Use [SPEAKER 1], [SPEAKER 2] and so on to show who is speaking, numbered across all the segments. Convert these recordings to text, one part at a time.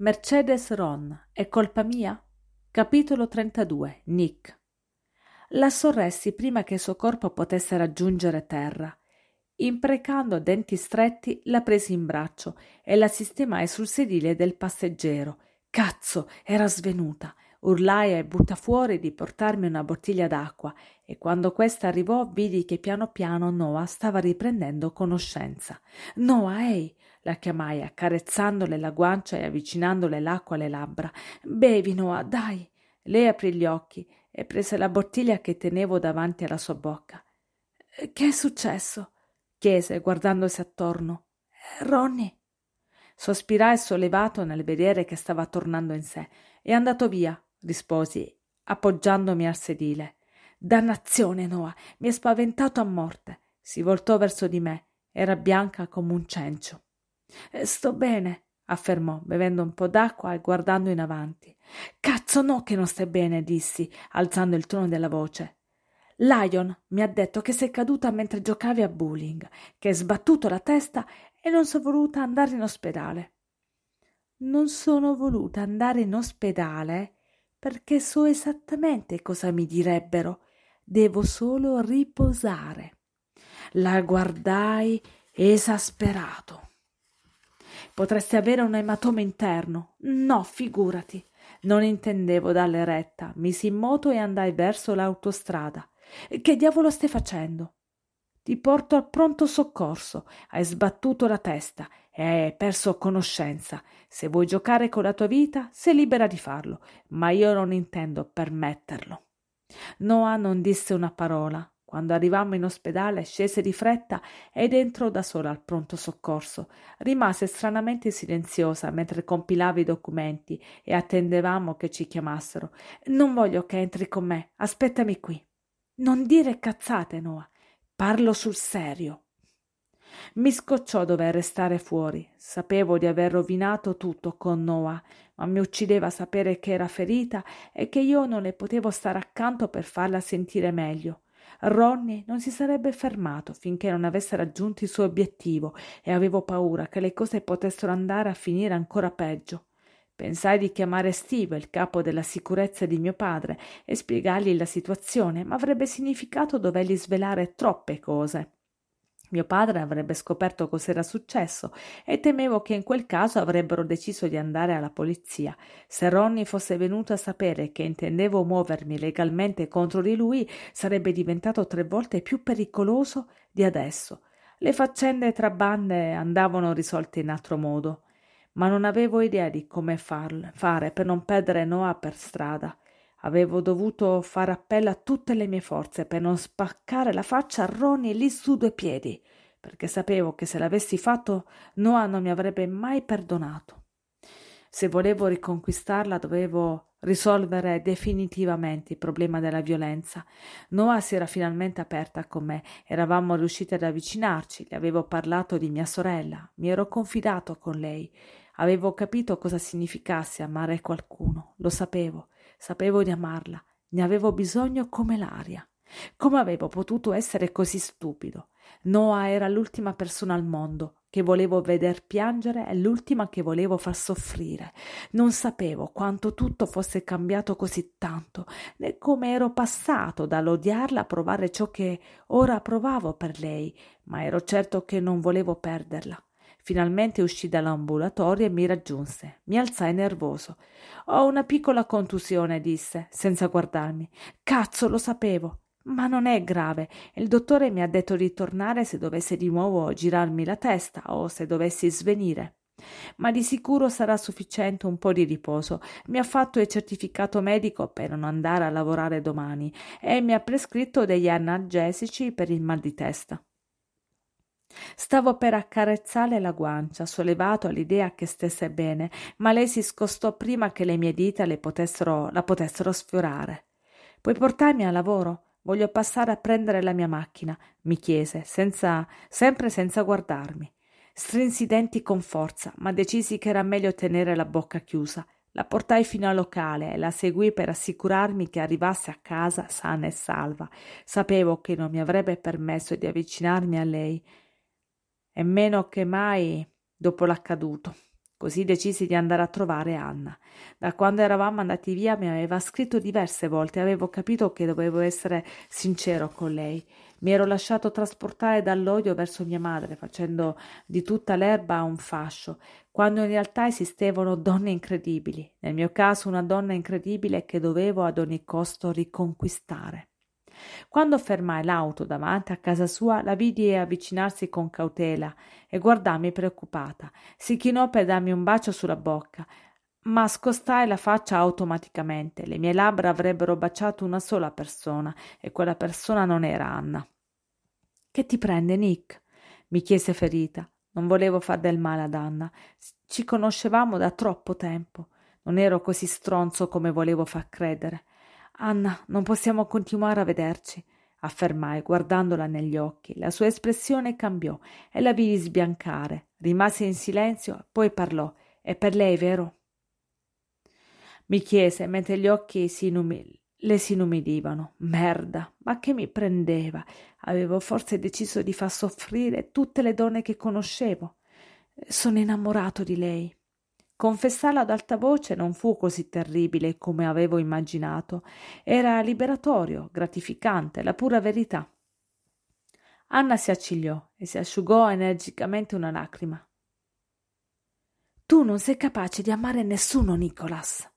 [SPEAKER 1] Mercedes Ron, è colpa mia? Capitolo 32. Nick. La sorressi prima che il suo corpo potesse raggiungere terra. Imprecando a denti stretti, la presi in braccio e la sistemai sul sedile del passeggero. Cazzo, era svenuta Urlai ai buttafuori di portarmi una bottiglia d'acqua e quando questa arrivò vidi che piano piano Noah stava riprendendo conoscenza. Noah, ehi! la chiamai accarezzandole la guancia e avvicinandole l'acqua alle labbra. Bevi, Noah, dai! Lei aprì gli occhi e prese la bottiglia che tenevo davanti alla sua bocca. Che è successo? chiese guardandosi attorno. Eh, Ronny. Sospirai sollevato nel vedere che stava tornando in sé. È andato via, risposi, appoggiandomi al sedile. Dannazione, Noa, mi ha spaventato a morte. Si voltò verso di me. Era bianca come un cencio. Eh, sto bene, affermò, bevendo un po' d'acqua e guardando in avanti. Cazzo no che non stai bene, dissi, alzando il tono della voce. Lion mi ha detto che sei caduta mentre giocavi a bowling, che hai sbattuto la testa e non sono voluta andare in ospedale. Non sono voluta andare in ospedale? perché so esattamente cosa mi direbbero. Devo solo riposare. La guardai esasperato. Potresti avere un ematoma interno. No, figurati. Non intendevo darle retta. Misi in moto e andai verso l'autostrada. Che diavolo stai facendo? Ti porto al pronto soccorso. Hai sbattuto la testa e hai perso conoscenza. Se vuoi giocare con la tua vita, sei libera di farlo, ma io non intendo permetterlo. Noah non disse una parola. Quando arrivammo in ospedale scese di fretta ed entrò da sola al pronto soccorso. Rimase stranamente silenziosa mentre compilava i documenti e attendevamo che ci chiamassero. Non voglio che entri con me, aspettami qui. Non dire cazzate, Noah. Parlo sul serio. Mi scocciò dover restare fuori. Sapevo di aver rovinato tutto con Noah, ma mi uccideva sapere che era ferita e che io non le potevo stare accanto per farla sentire meglio. Ronnie non si sarebbe fermato finché non avesse raggiunto il suo obiettivo e avevo paura che le cose potessero andare a finire ancora peggio. Pensai di chiamare Steve, il capo della sicurezza di mio padre, e spiegargli la situazione, ma avrebbe significato dovergli svelare troppe cose. Mio padre avrebbe scoperto cos'era successo e temevo che in quel caso avrebbero deciso di andare alla polizia. Se Ronnie fosse venuto a sapere che intendevo muovermi legalmente contro di lui, sarebbe diventato tre volte più pericoloso di adesso. Le faccende tra bande andavano risolte in altro modo ma non avevo idea di come far, fare per non perdere Noah per strada. Avevo dovuto fare appello a tutte le mie forze per non spaccare la faccia a Ronnie lì su due piedi, perché sapevo che se l'avessi fatto Noah non mi avrebbe mai perdonato. Se volevo riconquistarla dovevo risolvere definitivamente il problema della violenza. Noah si era finalmente aperta con me, eravamo riusciti ad avvicinarci, le avevo parlato di mia sorella, mi ero confidato con lei. Avevo capito cosa significasse amare qualcuno, lo sapevo, sapevo di amarla, ne avevo bisogno come l'aria. Come avevo potuto essere così stupido? Noah era l'ultima persona al mondo che volevo veder piangere e l'ultima che volevo far soffrire. Non sapevo quanto tutto fosse cambiato così tanto, né come ero passato dall'odiarla a provare ciò che ora provavo per lei, ma ero certo che non volevo perderla. Finalmente uscì dall'ambulatorio e mi raggiunse. Mi alzai nervoso. Ho una piccola contusione, disse, senza guardarmi. Cazzo, lo sapevo. Ma non è grave. Il dottore mi ha detto di tornare se dovesse di nuovo girarmi la testa o se dovessi svenire. Ma di sicuro sarà sufficiente un po' di riposo. Mi ha fatto il certificato medico per non andare a lavorare domani e mi ha prescritto degli analgesici per il mal di testa. Stavo per accarezzarle la guancia, sollevato all'idea che stesse bene, ma lei si scostò prima che le mie dita le potessero, la potessero sfiorare. Puoi portarmi a lavoro? Voglio passare a prendere la mia macchina, mi chiese, senza, sempre senza guardarmi. Strinsi i denti con forza, ma decisi che era meglio tenere la bocca chiusa. La portai fino al locale e la seguii per assicurarmi che arrivasse a casa sana e salva. Sapevo che non mi avrebbe permesso di avvicinarmi a lei e meno che mai dopo l'accaduto. Così decisi di andare a trovare Anna. Da quando eravamo andati via mi aveva scritto diverse volte e avevo capito che dovevo essere sincero con lei. Mi ero lasciato trasportare dall'odio verso mia madre, facendo di tutta l'erba un fascio, quando in realtà esistevano donne incredibili. Nel mio caso una donna incredibile che dovevo ad ogni costo riconquistare. Quando fermai l'auto davanti a casa sua, la vidi avvicinarsi con cautela e guardarmi preoccupata. Si chinò per darmi un bacio sulla bocca, ma scostai la faccia automaticamente. Le mie labbra avrebbero baciato una sola persona e quella persona non era Anna. Che ti prende, Nick? mi chiese ferita. Non volevo far del male ad Anna. Ci conoscevamo da troppo tempo. Non ero così stronzo come volevo far credere. Anna, non possiamo continuare a vederci, affermai, guardandola negli occhi. La sua espressione cambiò e la vidi sbiancare. Rimase in silenzio, poi parlò. È per lei, vero? Mi chiese mentre gli occhi si inumi- le si inumidivano. Merda, ma che mi prendeva? Avevo forse deciso di far soffrire tutte le donne che conoscevo. Sono innamorato di lei. Confessarla ad alta voce non fu così terribile come avevo immaginato. Era liberatorio, gratificante, la pura verità. Anna si accigliò e si asciugò energicamente una lacrima. Tu non sei capace di amare nessuno, Nicholas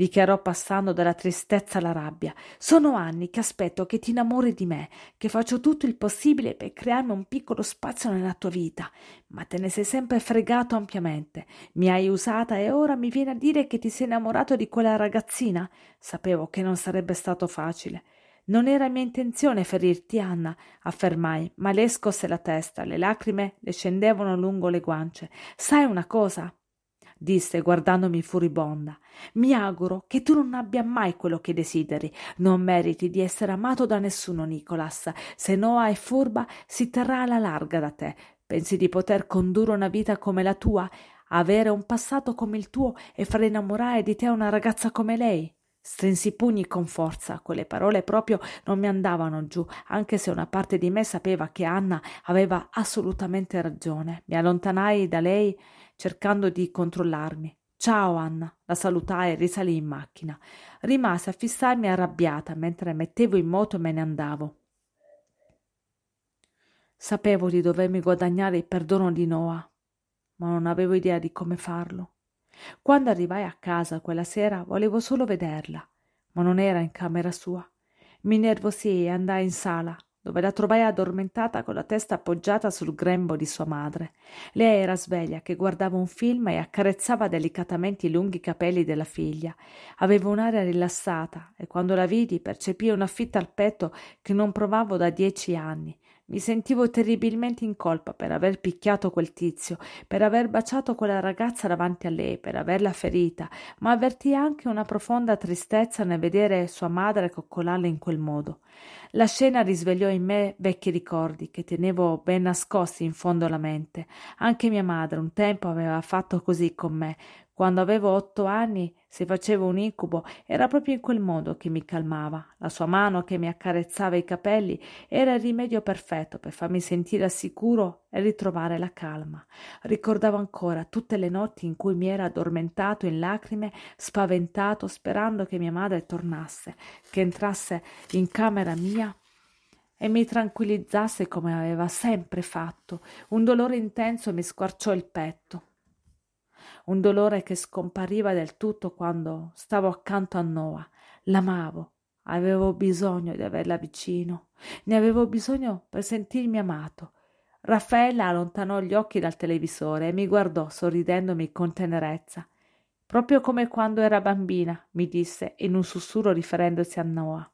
[SPEAKER 1] dichiarò passando dalla tristezza alla rabbia. Sono anni che aspetto che ti innamori di me, che faccio tutto il possibile per crearmi un piccolo spazio nella tua vita, ma te ne sei sempre fregato ampiamente. Mi hai usata e ora mi viene a dire che ti sei innamorato di quella ragazzina? Sapevo che non sarebbe stato facile. Non era mia intenzione ferirti, Anna, affermai, ma lei scosse la testa, le lacrime le scendevano lungo le guance. Sai una cosa? disse guardandomi furibonda. Mi auguro che tu non abbia mai quello che desideri. Non meriti di essere amato da nessuno, Nicolas. Se Noa è furba, si terrà alla larga da te. Pensi di poter condurre una vita come la tua? Avere un passato come il tuo e far innamorare di te una ragazza come lei? Strinsi i pugni con forza, quelle parole proprio non mi andavano giù, anche se una parte di me sapeva che Anna aveva assolutamente ragione. Mi allontanai da lei cercando di controllarmi. Ciao Anna, la salutai e risalì in macchina. Rimase a fissarmi arrabbiata mentre mettevo in moto e me ne andavo. Sapevo di dovermi guadagnare il perdono di Noah, ma non avevo idea di come farlo. Quando arrivai a casa quella sera volevo solo vederla, ma non era in camera sua. Mi nervosii e andai in sala dove la trovai addormentata con la testa appoggiata sul grembo di sua madre. Lei era sveglia che guardava un film e accarezzava delicatamente i lunghi capelli della figlia. Aveva un'aria rilassata e quando la vidi percepii una fitta al petto che non provavo da dieci anni. Mi sentivo terribilmente in colpa per aver picchiato quel tizio, per aver baciato quella ragazza davanti a lei, per averla ferita, ma avvertii anche una profonda tristezza nel vedere sua madre coccolarla in quel modo. La scena risvegliò in me vecchi ricordi che tenevo ben nascosti in fondo alla mente. Anche mia madre un tempo aveva fatto così con me, quando avevo otto anni, se facevo un incubo, era proprio in quel modo che mi calmava. La sua mano che mi accarezzava i capelli era il rimedio perfetto per farmi sentire al sicuro e ritrovare la calma. Ricordavo ancora tutte le notti in cui mi era addormentato in lacrime, spaventato, sperando che mia madre tornasse, che entrasse in camera mia e mi tranquillizzasse come aveva sempre fatto. Un dolore intenso mi squarciò il petto un dolore che scompariva del tutto quando stavo accanto a Noa. L'amavo, avevo bisogno di averla vicino, ne avevo bisogno per sentirmi amato. Raffaella allontanò gli occhi dal televisore e mi guardò sorridendomi con tenerezza. Proprio come quando era bambina, mi disse in un sussurro riferendosi a Noa.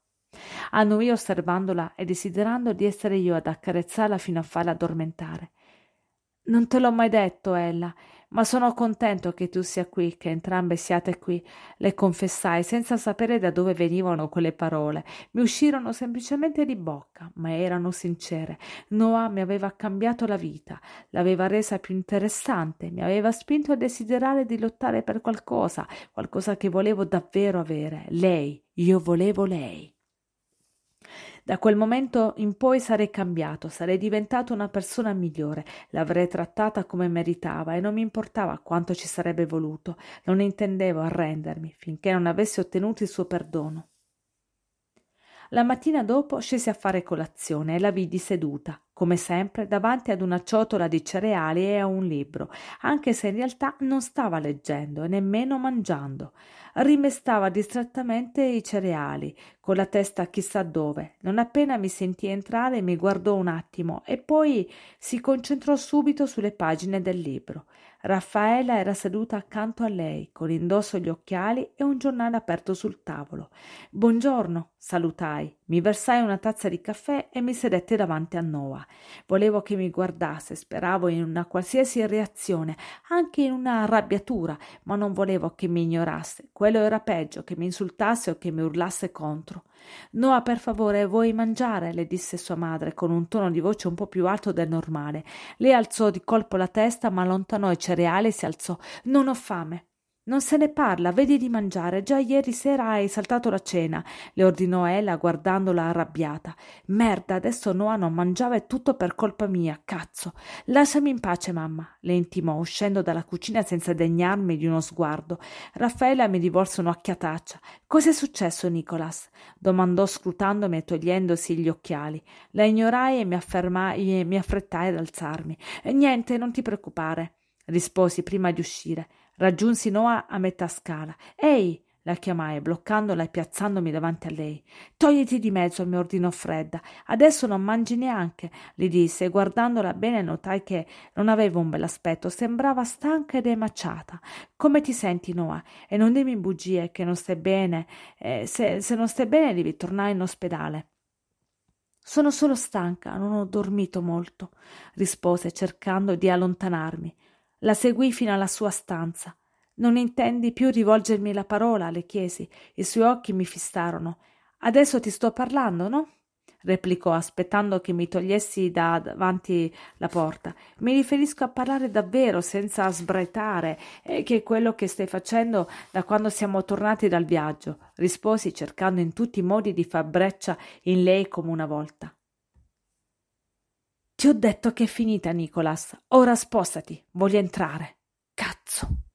[SPEAKER 1] Annui osservandola e desiderando di essere io ad accarezzarla fino a farla addormentare. Non te l'ho mai detto, Ella, ma sono contento che tu sia qui, che entrambe siate qui, le confessai senza sapere da dove venivano quelle parole. Mi uscirono semplicemente di bocca, ma erano sincere. Noah mi aveva cambiato la vita, l'aveva resa più interessante, mi aveva spinto a desiderare di lottare per qualcosa, qualcosa che volevo davvero avere. Lei, io volevo lei. Da quel momento in poi sarei cambiato, sarei diventato una persona migliore, l'avrei trattata come meritava e non mi importava quanto ci sarebbe voluto, non intendevo arrendermi finché non avessi ottenuto il suo perdono. La mattina dopo scesi a fare colazione e la vidi seduta, come sempre davanti ad una ciotola di cereali e a un libro, anche se in realtà non stava leggendo e nemmeno mangiando. Rimestava distrattamente i cereali, con la testa chissà dove. Non appena mi sentì entrare mi guardò un attimo e poi si concentrò subito sulle pagine del libro. Raffaella era seduta accanto a lei, con indosso gli occhiali e un giornale aperto sul tavolo. Buongiorno, salutai. Mi versai una tazza di caffè e mi sedette davanti a Noah. Volevo che mi guardasse, speravo in una qualsiasi reazione, anche in una arrabbiatura, ma non volevo che mi ignorasse. Quello era peggio, che mi insultasse o che mi urlasse contro. Noah, per favore, vuoi mangiare? le disse sua madre con un tono di voce un po' più alto del normale. Lei alzò di colpo la testa, ma allontanò i cereali e si alzò. Non ho fame. Non se ne parla, vedi di mangiare. Già ieri sera hai saltato la cena, le ordinò Ela guardandola arrabbiata. Merda, adesso Noa non mangiava e tutto per colpa mia, cazzo. Lasciami in pace, mamma, le intimò, uscendo dalla cucina senza degnarmi di uno sguardo. Raffaella mi rivolse un'occhiataccia. Cos'è successo, Nicolas? domandò scrutandomi e togliendosi gli occhiali. La ignorai e mi, affermai, e mi affrettai ad alzarmi. Eh, niente, non ti preoccupare, risposi prima di uscire. Raggiunsi Noa a metà scala. Ehi! la chiamai, bloccandola e piazzandomi davanti a lei. Togliti di mezzo, mi ordinò fredda. Adesso non mangi neanche, le disse, e guardandola bene notai che non aveva un bell'aspetto, sembrava stanca ed emaciata. Come ti senti, Noa? E non dimmi bugie che non stai bene. Eh, se, se non stai bene devi tornare in ospedale. Sono solo stanca, non ho dormito molto, rispose cercando di allontanarmi. La seguì fino alla sua stanza. Non intendi più rivolgermi la parola, le chiesi. I suoi occhi mi fissarono. Adesso ti sto parlando, no? replicò, aspettando che mi togliessi da davanti la porta. Mi riferisco a parlare davvero, senza sbraitare, eh, che è quello che stai facendo da quando siamo tornati dal viaggio, risposi cercando in tutti i modi di far breccia in lei come una volta. Ti ho detto che è finita, Nicholas. Ora spostati, voglio entrare. Cazzo.